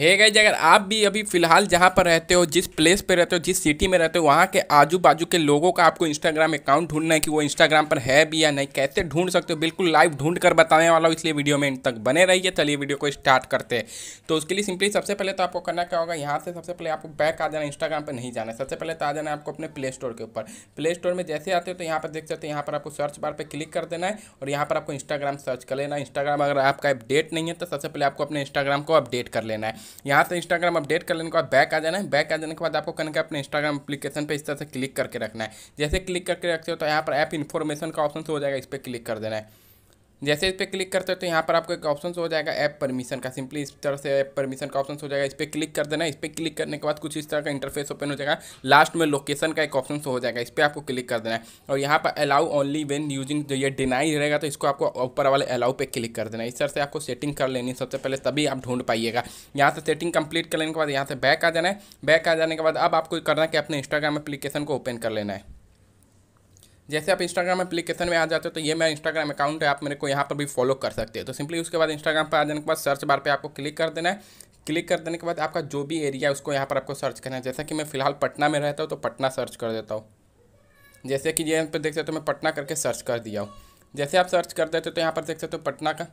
है गाइज अगर आप भी अभी फिलहाल जहाँ पर रहते हो जिस प्लेस पे रहते हो जिस सिटी में रहते हो वहाँ के आजू बाजू के लोगों का आपको इंस्टाग्राम अकाउंट ढूंढना है कि वो इंस्टाग्राम पर है भी या नहीं कैसे ढूंढ सकते हो बिल्कुल लाइव ढूंढ कर बताने वाला हूँ इसलिए वीडियो में इन तक बने रहिए चलिए वीडियो को स्टार्ट करते हैं तो उसके लिए सिंपली सबसे पहले तो आपको करना क्या होगा यहाँ से सबसे पहले आपको बैक आ जाना इंस्टाग्राम पर नहीं जाना सबसे पहले तो आ जाना आपको अपने प्ले स्टोर के ऊपर प्ले स्टोर में जैसे आते हो तो यहाँ पर देख सकते हो यहाँ पर आपको सर्च बार पर क्लिक कर देना है और यहाँ पर आपको इंस्टाग्राम सर्च कर लेना इंस्टाग्राम अगर आपका अपडेट नहीं है तो सबसे पहले आपको अपने इंस्टाग्राम को अपडेट कर लेना है यहाँ से इंस्टाग्राम अपडेट कर लेने के बाद बैक आ जाना है बैक आ जाने के बाद आपको कहने के अपने इंस्टाग्राम अपलीकेशन पर इस तरह से क्लिक करके रखना है जैसे क्लिक करके रखते हो तो यहाँ पर ऐप इन्फॉर्मेशन का ऑप्शन हो जाएगा इस पर क्लिक कर देना है जैसे इस पर क्लिक करते हो तो यहाँ पर आपको एक ऑप्शन हो जाएगा ऐप परमिशन का सिंपली इस तरह से ऐप परमिशन का ऑप्शन हो जाएगा इस पर क्लिक कर देना इस पर क्लिक करने के बाद कुछ इस तरह का इंटरफेस ओपन हो जाएगा लास्ट में लोकेशन का एक ऑप्शन हो जाएगा इस पर आपको क्लिक कर देना है और यहाँ पर अलाउ ओनली वेन यूजिंग जो ये डिनाई रहेगा तो इसको आपको ऊपर वाले अलाउ पर क्लिक कर देना है इस तरह से आपको सेटिंग कर लेनी है सबसे पहले तभी आप ढूंढ पाइएगा यहाँ से सेटिंग कंप्लीट कर लेने के बाद यहाँ से बैक आ जाना है बैक आ जाने के बाद अब आपको करना है कि अपने इंस्टाग्राम एप्लीकेशन को ओपन कर लेना है जैसे आप इंस्टाग्राम एप्लीकेशन में आ जाते हो तो ये मेरा इंस्टाग्राम अकाउंट है आप मेरे को यहाँ पर भी फॉलो कर सकते हो तो सिंपली उसके बाद इंस्टाग्राम पर आ जाने के बाद सर्च बार पर आपको क्लिक कर देना है क्लिक कर देने के बाद आपका जो भी एरिया है उसको यहाँ पर आपको सर्च करना है जैसा कि मैं फिलहाल पटना में रहता हूँ तो पटना सर्च कर देता हूँ जैसे कि यहाँ पर देख सकते हो तो मैं पटना करके सर्च कर दिया हूँ जैसे आप सर्च कर देते हो तो यहाँ पर देख सकते हो पटना का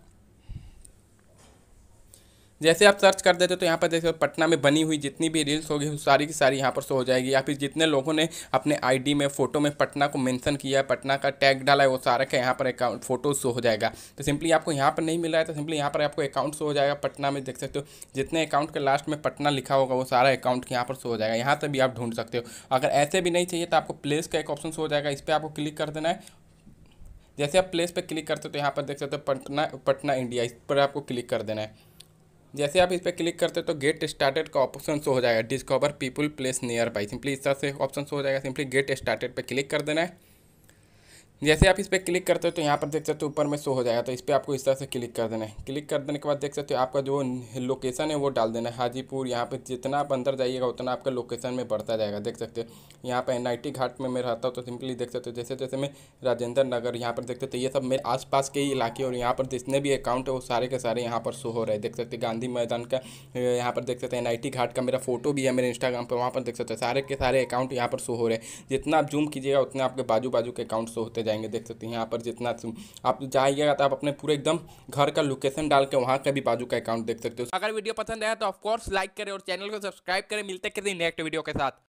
जैसे आप सर्च कर देते हो तो यहाँ पर देखो पटना में बनी हुई जितनी भी रील्स होगी वो सारी की सारी यहाँ पर शो हो जाएगी या फिर जितने लोगों ने अपने आईडी में फोटो में पटना को मेंशन किया है पटना का टैग डाला है वो सारा का यहाँ पर अकाउंट फोटो शो हो जाएगा तो सिंपली आपको यहाँ पर नहीं मिल रहा है तो सिंपली यहाँ पर आपको अकाउंट शो हो जाएगा पटना में देख सकते हो जितने अकाउंट के लास्ट में पटना लिखा होगा वो सारा अकाउंट यहाँ पर शो हो जाएगा यहाँ से भी आप ढूंढ सकते हो अगर ऐसे भी नहीं चाहिए तो आपको प्लेस का एक ऑप्शन शो हो जाएगा इस पर आपको क्लिक कर देना है जैसे आप प्लेस पे क्लिक करते हो तो यहाँ पर देख सकते हो पटना पटना इंडिया इस पर आपको क्लिक कर देना है जैसे आप इस पर क्लिक करते हो तो गेट स्टार्टेड का ऑप्शन शो हो जाएगा discover people places nearby simply इस तरह से ऑप्शन शो हो जाएगा सिंपली गेट स्टार्टेड पर क्लिक कर देना है जैसे आप इस पर क्लिक करते हो तो यहाँ पर देख सकते हो ऊपर में शो हो जाएगा तो इस पर आपको इस तरह से क्लिक कर देना है क्लिक कर देने के बाद देख सकते हो आपका जो लोकेशन है वो डाल देना है हाजीपुर यहाँ पर जितना आप अंदर जाइएगा उतना आपका लोकेशन में बढ़ता जाएगा देख सकते हो यहाँ पर एन घाट में मैं रहता हूँ तो सिंपली देख सकते हो जैसे जैसे मैं राजेंद्र नगर यहाँ पर देखते तो ये सब मेरे आस के ही इलाके और यहाँ पर जितने भी अकाउंट है वो सारे के सारे यहाँ पर शो हो रहे देख सकते गांधी मैदान का यहाँ पर देख सकते हैं एन घाट का मेरा फोटो भी है मेरे इंस्टाग्राम पर वहाँ पर देख सकते हो सारे के सारे अकाउंट यहाँ पर शो हो रहे जितना आप जूम कीजिएगा उतना आपके बाजू बाजू के अकाउंट शो होते जाएंगे देख सकते हैं यहाँ पर जितना आप जाइएगा तो आप अपने पूरे एकदम घर का लोकेशन डाल के वहाँ का भी बाजू का अकाउंट देख सकते हो अगर वीडियो पसंद आया तो ऑफकोर्स लाइक करें और चैनल को सब्सक्राइब करें मिलते किसी नेक्स्ट वीडियो के साथ